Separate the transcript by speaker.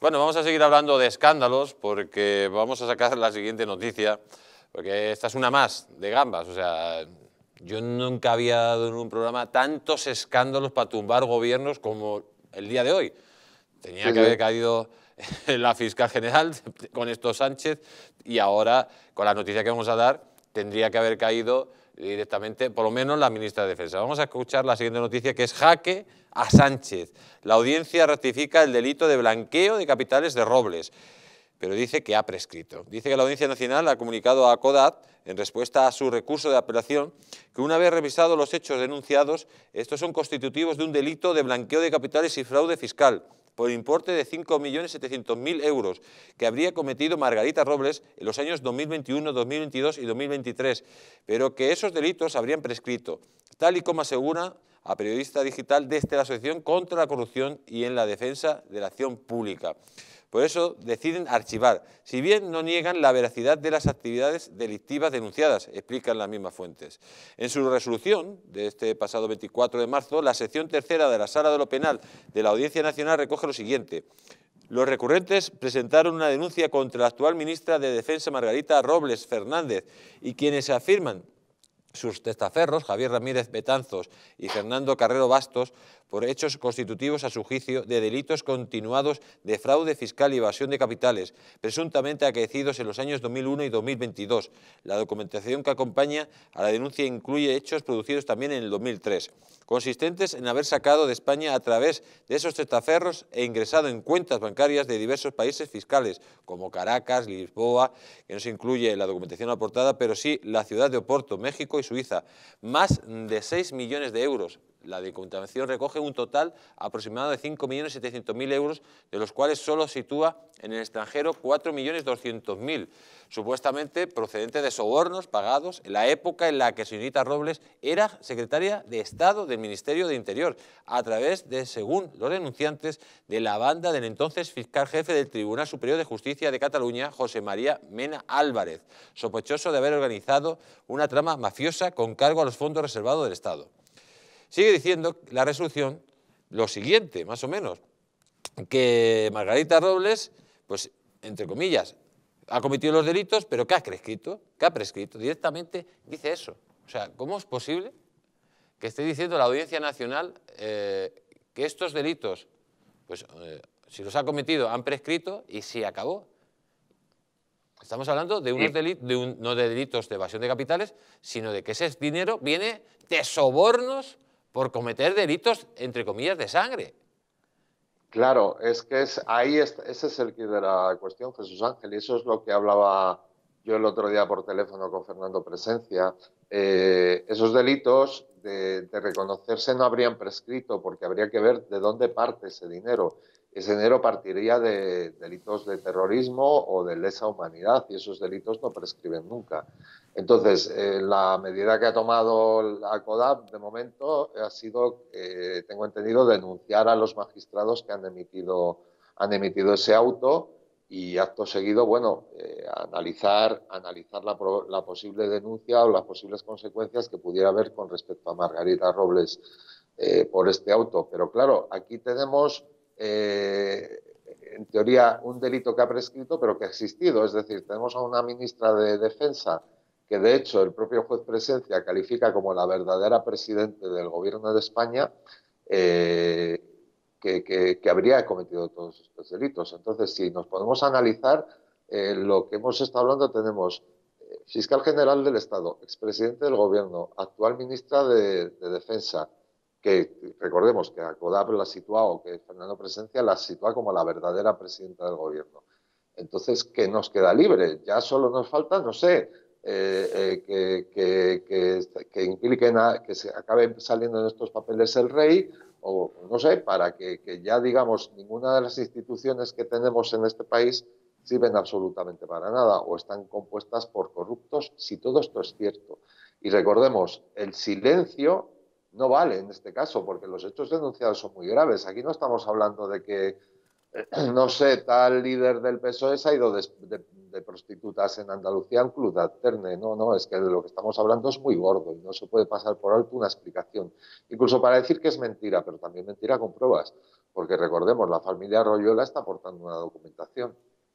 Speaker 1: Bueno, vamos a seguir hablando de escándalos porque vamos a sacar la siguiente noticia, porque esta es una más de gambas. O sea, yo nunca había dado en un programa tantos escándalos para tumbar gobiernos como el día de hoy. Tenía que haber caído la fiscal general con esto Sánchez y ahora con la noticia que vamos a dar tendría que haber caído directamente, por lo menos la ministra de Defensa. Vamos a escuchar la siguiente noticia, que es jaque a Sánchez. La audiencia ratifica el delito de blanqueo de capitales de Robles, pero dice que ha prescrito. Dice que la Audiencia Nacional ha comunicado a CODAT, en respuesta a su recurso de apelación, que una vez revisados los hechos denunciados, estos son constitutivos de un delito de blanqueo de capitales y fraude fiscal por importe de 5.700.000 euros que habría cometido Margarita Robles en los años 2021, 2022 y 2023, pero que esos delitos habrían prescrito, tal y como asegura a periodista digital desde la Asociación contra la Corrupción y en la defensa de la acción pública. Por eso deciden archivar, si bien no niegan la veracidad de las actividades delictivas denunciadas, explican las mismas fuentes. En su resolución de este pasado 24 de marzo, la sección tercera de la Sala de lo Penal de la Audiencia Nacional recoge lo siguiente. Los recurrentes presentaron una denuncia contra la actual ministra de Defensa Margarita Robles Fernández y quienes afirman sus testaferros, Javier Ramírez Betanzos y Fernando Carrero Bastos, por hechos constitutivos a su juicio de delitos continuados de fraude fiscal y evasión de capitales, presuntamente acaecidos en los años 2001 y 2022. La documentación que acompaña a la denuncia incluye hechos producidos también en el 2003, consistentes en haber sacado de España a través de esos testaferros e ingresado en cuentas bancarias de diversos países fiscales, como Caracas, Lisboa, que no se incluye en la documentación aportada, pero sí la ciudad de Oporto, México y Suiza, más de 6 millones de euros la de recoge un total aproximado de 5.700.000 euros, de los cuales solo sitúa en el extranjero 4.200.000, supuestamente procedente de sobornos pagados en la época en la que señorita Robles era secretaria de Estado del Ministerio de Interior, a través de, según los denunciantes, de la banda del entonces fiscal jefe del Tribunal Superior de Justicia de Cataluña, José María Mena Álvarez, sospechoso de haber organizado una trama mafiosa con cargo a los fondos reservados del Estado. Sigue diciendo la resolución lo siguiente, más o menos, que Margarita Robles, pues, entre comillas, ha cometido los delitos, pero que ha prescrito, que ha prescrito, directamente dice eso. O sea, ¿cómo es posible que esté diciendo la Audiencia Nacional eh, que estos delitos, pues, eh, si los ha cometido, han prescrito y se acabó? Estamos hablando de, unos delitos, no de delitos de evasión de capitales, sino de que ese dinero viene de sobornos por cometer delitos, entre comillas, de sangre. Claro, es que es,
Speaker 2: ahí ese es el que de la cuestión, Jesús Ángel, y eso es lo que hablaba yo el otro día por teléfono con Fernando Presencia. Eh, esos delitos de reconocerse no habrían prescrito porque habría que ver de dónde parte ese dinero ese dinero partiría de delitos de terrorismo o de lesa humanidad y esos delitos no prescriben nunca. Entonces, eh, la medida que ha tomado la CODAP de momento ha sido, eh, tengo entendido, denunciar a los magistrados que han emitido, han emitido ese auto y acto seguido, bueno, eh, analizar, analizar la posible denuncia o las posibles consecuencias que pudiera haber con respecto a Margarita Robles por este auto. Pero claro, aquí tenemos eh, en teoría, un delito que ha prescrito, pero que ha existido. Es decir, tenemos a una ministra de Defensa que, de hecho, el propio juez Presencia califica como la verdadera presidente del Gobierno de España, eh, que, habría cometido todos estos delitos. Entonces, si nos podemos analizar eh, lo que hemos estado hablando, tenemos fiscal general del Estado, expresidente del Gobierno, actual ministra de Defensa, que recordemos que a la ha situado, que Fernando Presencia la sitúa como la verdadera presidenta del gobierno. Entonces, ¿qué nos queda libre? Ya solo nos falta, no sé, eh, eh, que, que, que, impliquen que se acabe saliendo en estos papeles el rey, o no sé, para que, ya digamos, ninguna de las instituciones que tenemos en este país sirven absolutamente para nada o están compuestas por corruptos, si todo esto es cierto. Y recordemos, el silencio no vale en este caso, porque los hechos denunciados son muy graves. Aquí no estamos hablando de que, eh, no sé, tal líder del PSOE se ha ido de, prostitutas en Andalucía en un club de alterne. No, no, es que de lo que estamos hablando es muy gordo y no se puede pasar por alto una explicación. Incluso para decir que es mentira, pero también mentira con pruebas, porque recordemos, la familia Royola está aportando una documentación.